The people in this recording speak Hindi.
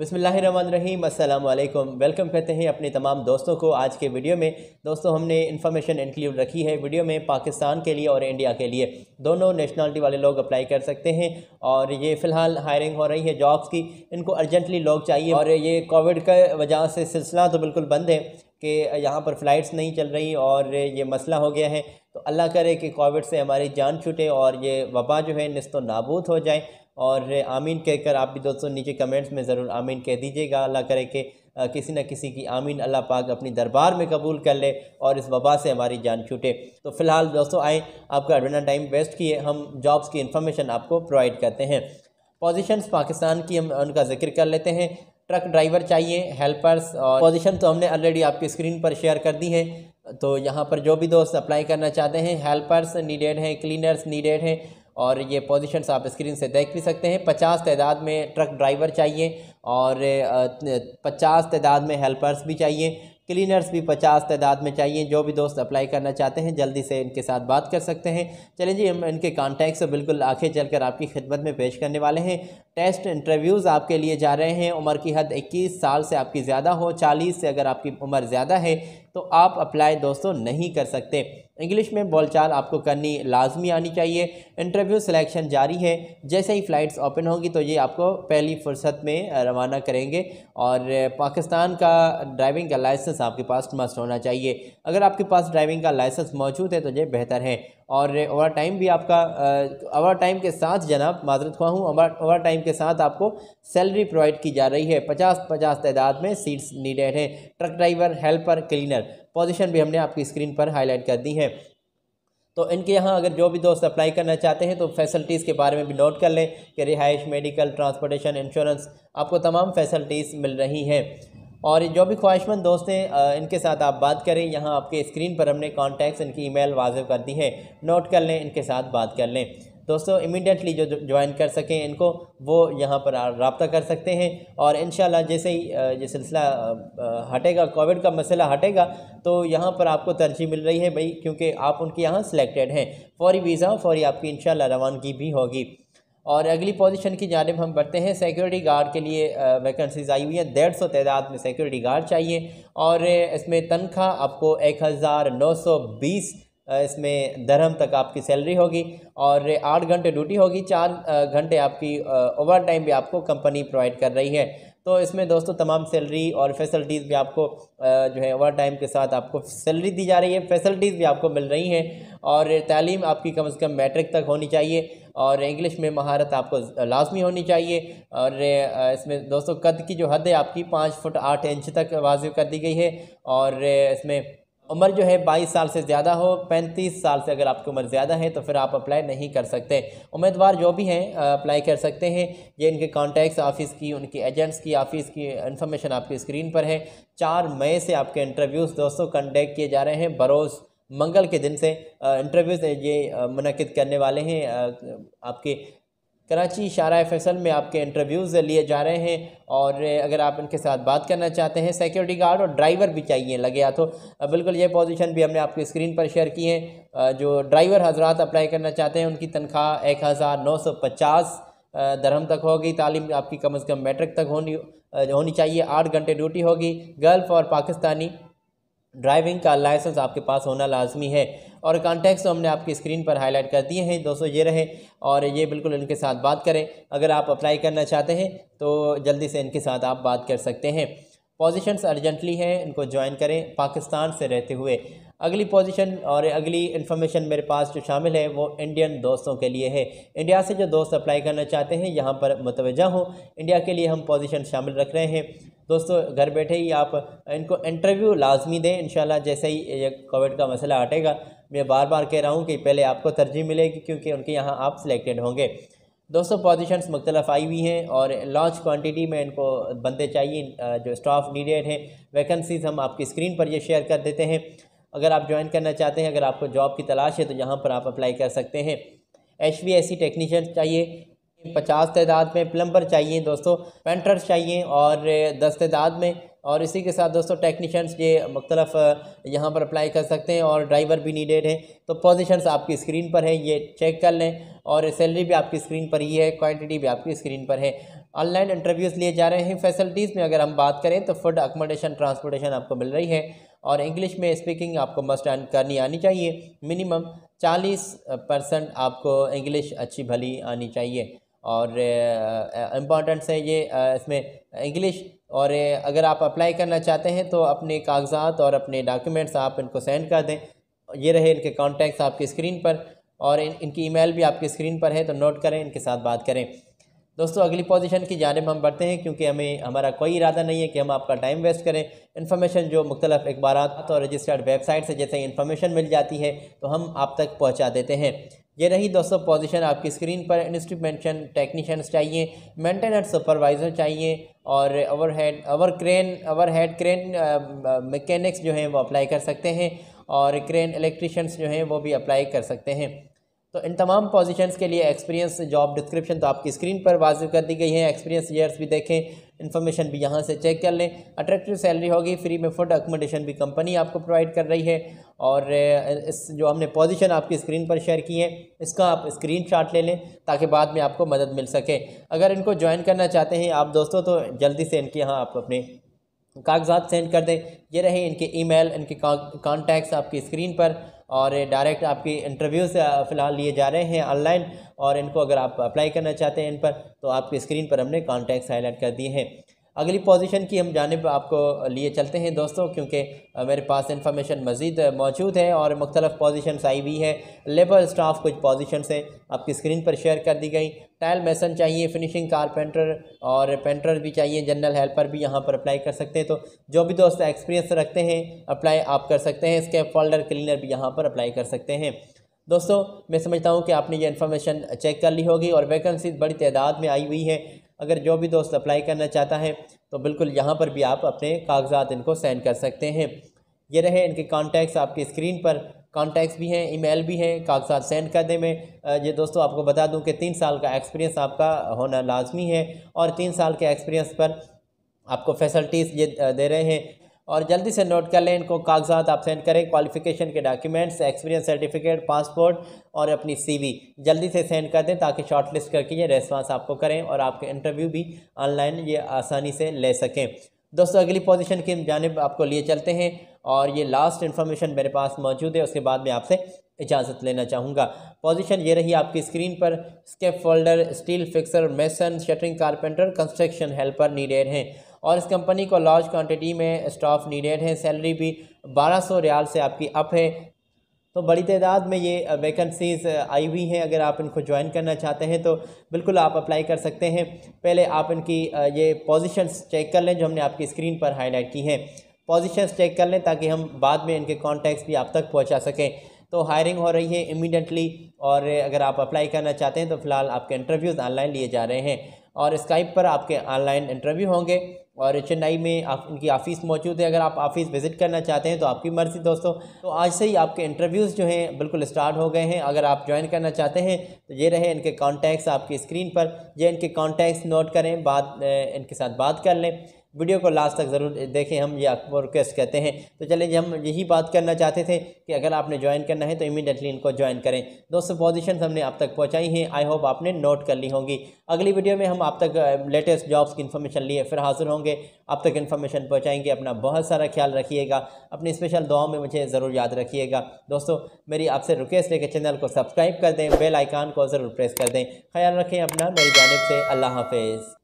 बिसमीम अल्लाम वेलकम कहते हैं अपने तमाम दोस्तों को आज के वीडियो में दोस्तों हमने इन्फॉर्मेशन इंक्लूड रखी है वीडियो में पाकिस्तान के लिए और इंडिया के लिए दोनों नेशनलिटी वाले लोग अप्लाई कर सकते हैं और ये फ़िलहाल हायरिंग हो रही है जॉब्स की इनको अर्जेंटली लोग चाहिए और ये कोविड का वजह से सिलसिला तो बिल्कुल बंद है कि यहाँ पर फ़्लाइट्स नहीं चल रही और ये मसला हो गया है तो अल्लाह करे कि कोविड से हमारी जान छूटे और ये वबा जो है नस्त नाबूद हो जाए और आमीन कहकर आप भी दोस्तों नीचे कमेंट्स में ज़रूर आमीन कह दीजिएगा अल्लाह करे कि किसी न किसी की आमीन अल्लाह पाक अपनी दरबार में कबूल कर ले और इस वबा से हमारी जान छूटे तो फ़िलहाल दोस्तों आए आपका एडवेना टाइम वेस्ट किए हम जॉब्स की इन्फॉर्मेशन आपको प्रोवाइड करते हैं पोजिशन पाकिस्तान की हम उनका जिक्र कर लेते हैं ट्रक ड्राइवर चाहिए हेल्पर्स और पोजिशन तो हमने ऑलरेडी आपकी स्क्रीन पर शेयर कर दी है तो यहाँ पर जो भी दोस्त अप्लाई करना चाहते हैं हेल्पर्स नीडेड हैं क्लीनर्स नीडेड हैं और ये पोजीशंस आप स्क्रीन से देख भी सकते हैं पचास तादाद में ट्रक ड्राइवर चाहिए और पचास तादाद में हेल्पर्स भी चाहिए क्लीनर्स भी पचास तादाद में चाहिए जो भी दोस्त अप्लाई करना चाहते हैं जल्दी से इनके साथ बात कर सकते हैं चलिए जी हम इनके कॉन्टैक्ट्स बिल्कुल आगे चलकर आपकी खिदमत में पेश करने वाले हैं टेस्ट इंटरव्यूज़ आपके लिए जा रहे हैं उम्र की हद 21 साल से आपकी ज़्यादा हो 40 से अगर आपकी उम्र ज़्यादा है तो आप अप्लाई दोस्तों नहीं कर सकते इंग्लिश में बोलचाल आपको करनी लाजमी आनी चाहिए इंटरव्यू सिलेक्शन जारी है जैसे ही फ़्लाइट्स ओपन होगी तो ये आपको पहली फुर्सत में रवाना करेंगे और पाकिस्तान का ड्राइविंग का लाइसेंस आपके पास मस्ट होना चाहिए अगर आपके पास ड्राइविंग का लाइसेंस मौजूद है तो ये बेहतर है और ओवर टाइम भी आपका ओवर टाइम के साथ जनाब माजरत हुआ हूँ ओवर टाइम के साथ आपको सैलरी प्रोवाइड की जा रही है पचास पचास तादाद में सीट्स नीडेड हैं truck driver helper cleaner position भी हमने आपकी स्क्रीन पर हाईलाइट कर दी है तो इनके यहाँ अगर जो भी दोस्त अप्लाई करना चाहते हैं तो फैसिलिटीज़ के बारे में भी नोट कर लें कि रिहाइश मेडिकल ट्रांसपोर्टेशन इंश्योरेंस आपको तमाम फैसिलिटीज़ मिल रही हैं और जो भी ख्वाहिशमंद दोस्त हैं इनके साथ आप बात करें यहाँ आपके स्क्रीन पर हमने कॉन्टैक्ट्स इनकी ईमेल वाजिब कर दी है नोट कर लें इनके साथ बात कर लें दोस्तों इमीडिएटली जो ज्वाइन कर सकें इनको वो यहाँ पर रबता कर सकते हैं और इन जैसे ही ये सिलसिला हटेगा कोविड का मसला हटेगा तो यहाँ पर आपको तरजीह मिल रही है भाई क्योंकि आप उनके यहाँ सेलेक्टेड हैं फौरी वीज़ा फौरी आपकी इन रवानगी भी होगी और अगली पोजीशन की जानब हम बढ़ते हैं सिक्योरिटी गार्ड के लिए वैकेंसीज आई हुई हैं डेढ़ सौ तादाद में सिक्योरिटी गार्ड चाहिए और इसमें तनख्वाह आपको एक हज़ार नौ सौ बीस इसमें दरहम तक आपकी सैलरी होगी और आठ घंटे ड्यूटी होगी चार घंटे आपकी ओवर टाइम भी आपको कंपनी प्रोवाइड कर रही है तो इसमें दोस्तों तमाम सैलरी और फैसिलिटीज़ भी आपको जो है ओवर टाइम के साथ आपको सैलरी दी जा रही है फैसिलिटीज़ भी आपको मिल रही हैं और तालीम आपकी कम से कम मैट्रिक तक होनी चाहिए और इंग्लिश में महारत आपको लाजमी होनी चाहिए और इसमें दोस्तों कद की जो हद है आपकी पाँच फुट आठ इंच तक वाजिब कर दी गई है और इसमें उम्र जो है 22 साल से ज़्यादा हो 35 साल से अगर आपकी उम्र ज़्यादा है तो फिर आप अप्लाई नहीं कर सकते उम्मीदवार जो भी हैं अप्लाई कर सकते हैं ये इनके कॉन्टैक्ट्स ऑफिस की उनके एजेंट्स की ऑफिस की इन्फॉर्मेशन आपकी स्क्रीन पर है चार मई से आपके इंटरव्यूज़ दोस्तों कंडक्ट किए जा रहे हैं बरोज़ मंगल के दिन से इंटरव्यूज़ ये मुनद करने वाले हैं आपके कराची शारा फैसल में आपके इंटरव्यूज़ लिए जा रहे हैं और अगर आप उनके साथ बात करना चाहते हैं सिक्योरिटी गार्ड और ड्राइवर भी चाहिए लगे हाथों बिल्कुल ये पोजीशन भी हमने आपकी स्क्रीन पर शेयर की है जो ड्राइवर हजरात अप्लाई करना चाहते हैं उनकी तनख्वाह एक हज़ार नौ सौ पचास दरहम तक होगी तालीम आपकी कम अज़ कम मैट्रिक तक होनी होनी चाहिए आठ घंटे ड्यूटी होगी गल्फ़ और पाकिस्तानी ड्राइविंग का लाइसेंस आपके पास होना लाजमी है और कॉन्टैक्ट्स हमने आपकी स्क्रीन पर हाईलाइट कर दिए हैं दोस्तों ये रहे और ये बिल्कुल इनके साथ बात करें अगर आप अप्लाई करना चाहते हैं तो जल्दी से इनके साथ आप बात कर सकते हैं पोजीशंस अर्जेंटली हैं इनको ज्वाइन करें पाकिस्तान से रहते हुए अगली पोजीशन और अगली इन्फॉर्मेशन मेरे पास जो शामिल है वो इंडियन दोस्तों के लिए है इंडिया से जो दोस्त अप्लाई करना चाहते हैं यहाँ पर मुतवजा हों इंडिया के लिए हम पोजीशन शामिल रख रहे हैं दोस्तों घर बैठे ही आप इनको इंटरव्यू लाजमी दें इन जैसे ही ये कोविड का मसला हटेगा मैं बार बार कह रहा हूँ कि पहले आपको तरजीह मिलेगी क्योंकि उनके यहाँ आप सिलेक्टेड होंगे दोस्तों पोजीशंस मुख्तलफ आई हुई हैं और लार्ज क्वांटिटी में इनको बंदे चाहिए जो स्टाफ नीडेड हैं वैकेंसीज़ हम आपकी स्क्रीन पर ये शेयर कर देते हैं अगर आप ज्वाइन करना चाहते हैं अगर आपको जॉब की तलाश है तो यहाँ पर आप अप्लाई कर सकते हैं H V S C technician चाहिए पचास तदाद में प्लम्बर चाहिए दोस्तों पेंटर्स चाहिए और दस तदाद में और इसी के साथ दोस्तों टेक्नीशियंस ये मुख्तलफ यहाँ पर अप्लाई कर सकते हैं और ड्राइवर भी नीडेड हैं तो पोजीशंस आपकी स्क्रीन पर है ये चेक कर लें और सैलरी भी आपकी स्क्रीन पर ही है क्वांटिटी भी आपकी स्क्रीन पर है ऑनलाइन इंटरव्यूज़ लिए जा रहे हैं फैसिलिटीज़ में अगर हम बात करें तो फूड अकोमोडेशन ट्रांसपोर्टेशन आपको मिल रही है और इंग्लिश में स्पीकिंग आपको मस्ट अर्न करनी आनी चाहिए मिनिमम चालीस परसेंट आपको इंग्लिश अच्छी भली आनी चाहिए और इम्पॉर्टेंट्स हैं ये इसमें इंग्लिश और अगर आप अप्लाई करना चाहते हैं तो अपने कागजात और अपने डॉक्यूमेंट्स आप इनको सेंड कर दें ये रहे इनके कॉन्टैक्ट्स आपकी स्क्रीन पर और इन इनकी ईमेल भी आपकी स्क्रीन पर है तो नोट करें इनके साथ बात करें दोस्तों अगली पोजीशन की जानब हम बढ़ते हैं क्योंकि हमें हमारा कोई इरादा नहीं है कि हम आपका टाइम वेस्ट करें इन्फॉर्मेशन जो मुख्तलिफ अखबार और रजिस्टर्ड वेबसाइट से जैसे इन्फॉर्मेशन मिल जाती है तो हम आप तक पहुँचा देते हैं ये रही दोस्तों पोजीशन आपकी स्क्रीन पर इंस्ट्रूमेंटेशन टेक्नीशियंस चाहिए मेंटेनेंस सुपरवाइज़र चाहिए और over head over crane over head crane mechanics जो हैं वो अप्लाई कर सकते हैं और क्रेन इलेक्ट्रिशियंस जो हैं वो भी अप्लाई कर सकते हैं तो इन तमाम पोजीशंस के लिए एक्सपीरियंस जॉब डिस्क्रिप्शन तो आपकी स्क्रीन पर वाजिब कर दी गई है एक्सपीरियंस ईयर्स भी देखें इन्फॉर्मेशन भी यहाँ से चेक कर लें अट्रैक्टिव सैलरी होगी फ्री में फूड अकोमोडेशन भी कंपनी आपको प्रोवाइड कर रही है और इस जो हमने पोजीशन आपकी स्क्रीन पर शेयर की है इसका आप स्क्रीनशॉट ले लें ताकि बाद में आपको मदद मिल सके अगर इनको ज्वाइन करना चाहते हैं आप दोस्तों तो जल्दी से इनके यहाँ आप अपने कागजात सेंड कर दें ये रहे इनके ई इनके कॉन्टैक्ट्स आपकी स्क्रीन पर और डायरेक्ट आपकी इंटरव्यूज़ फ़िलहाल लिए जा रहे हैं ऑनलाइन और इनको अगर आप अप्लाई करना चाहते हैं इन पर तो आपकी स्क्रीन पर हमने कॉन्टैक्ट्स हाईलाइट कर दिए हैं अगली पोजीशन की हम जानब आपको लिए चलते हैं दोस्तों क्योंकि मेरे पास इन्फॉर्मेशन मज़ीद मौजूद है और मुख्तलिफ पोजीशंस आई हुई है लेबर स्टाफ कुछ पोजीशंस हैं आपकी स्क्रीन पर शेयर कर दी गई टाइल मैसन चाहिए फिनिशिंग कारपेंटर और पेंटर भी चाहिए जनरल हेल्पर भी यहाँ पर अप्लाई कर सकते हैं तो जो भी दोस्त एक्सपीरियंस रखते हैं अप्लाई आप कर सकते हैं इसके फोल्डर क्लीनर भी यहाँ पर अप्लाई कर सकते हैं दोस्तों मैं समझता हूँ कि आपने ये इन्फॉर्मेशन चेक कर ली होगी और वैकेंसी बड़ी तादाद में आई हुई है अगर जो भी दोस्त अप्लाई करना चाहता है तो बिल्कुल यहाँ पर भी आप अपने कागजात इनको सेंड कर सकते हैं ये रहे इनके कॉन्टैक्ट्स आपकी स्क्रीन पर कॉन्टैक्ट्स भी हैं ईमेल भी हैं कागजात सेंड करने में ये दोस्तों आपको बता दूं कि तीन साल का एक्सपीरियंस आपका होना लाजमी है और तीन साल के एक्सपीरियंस पर आपको फैसल्टीज़ ये दे रहे हैं और जल्दी से नोट कर लें इनको कागजात आप सेंड करें क्वालिफिकेशन के डॉक्यूमेंट्स एक्सपीरियंस सर्टिफिकेट पासपोर्ट और अपनी सीवी जल्दी से सेंड कर दें ताकि शॉर्ट लिस्ट करके ये रेस्पॉन्स आपको करें और आपके इंटरव्यू भी ऑनलाइन ये आसानी से ले सकें दोस्तों अगली पोजिशन की जानब आपको लिए चलते हैं और ये लास्ट इन्फॉर्मेशन मेरे पास मौजूद है उसके बाद मैं आपसे इजाज़त लेना चाहूँगा पोजीशन ये रही आपकी स्क्रीन पर scaffolder steel fixer mason shuttering carpenter construction helper needed हैं और इस कंपनी को लार्ज क्वांटिटी में स्टाफ नीडेड है सैलरी भी बारह सौ रियाल से आपकी अप है तो बड़ी तादाद में ये वैकेंसीज़ uh, uh, आई हुई हैं अगर आप इनको ज्वाइन करना चाहते हैं तो बिल्कुल आप अप्लाई कर सकते हैं पहले आप इनकी uh, ये पोजीशंस चेक कर लें जो हमने आपकी स्क्रीन पर हाईलाइट की हैं पोजीशंस चेक कर लें ताकि हम बाद में इनके कॉन्टैक्ट्स भी आप तक पहुंचा सकें तो हायरिंग हो रही है इमीडियटली और अगर आप अप्लाई करना चाहते हैं तो फ़िलहाल आपके इंटरव्यूज़ ऑनलाइन लिए जा रहे हैं और स्काइप पर आपके ऑनलाइन इंटरव्यू होंगे और चेन्नई में आप इनकी ऑफ़िस मौजूद है अगर आप ऑफ़िस विज़िट करना चाहते हैं तो आपकी मर्ज़ी दोस्तों तो आज से ही आपके इंटरव्यूज़ जो हैं बिल्कुल स्टार्ट हो गए हैं अगर आप ज्वाइन करना चाहते हैं तो ये रहे इनके कॉन्टैक्ट्स आपकी स्क्रीन पर ये इनके कॉन्टैक्ट्स नोट करें बात इनके साथ बात कर लें वीडियो को लास्ट तक ज़रूर देखें हम ये आपको रिक्वेस्ट कहते हैं तो चले हम यही बात करना चाहते थे कि अगर आपने ज्वाइन करना है तो इमीडिएटली इनको ज्वाइन करें दोस्तों पोजीशन हमने आप तक पहुंचाई हैं आई होप आपने नोट कर ली होंगी अगली वीडियो में हम आप तक लेटेस्ट जॉब्स की इन्फॉर्मेशन लिए फिर हाजिर होंगे आप तक इन्फॉर्मेशन पहुँचाएंगे अपना बहुत सारा ख्याल रखिएगा अपनी स्पेशल दुआओं में मुझे ज़रूर याद रखिएगा दोस्तों मेरी आपसे रिक्वेस्ट है कि चैनल को सब्सक्राइब कर दें बेल आइकान को ज़रूर प्रेस कर दें ख्याल रखें अपना मेरी जानब से अल्लाह हाफिज़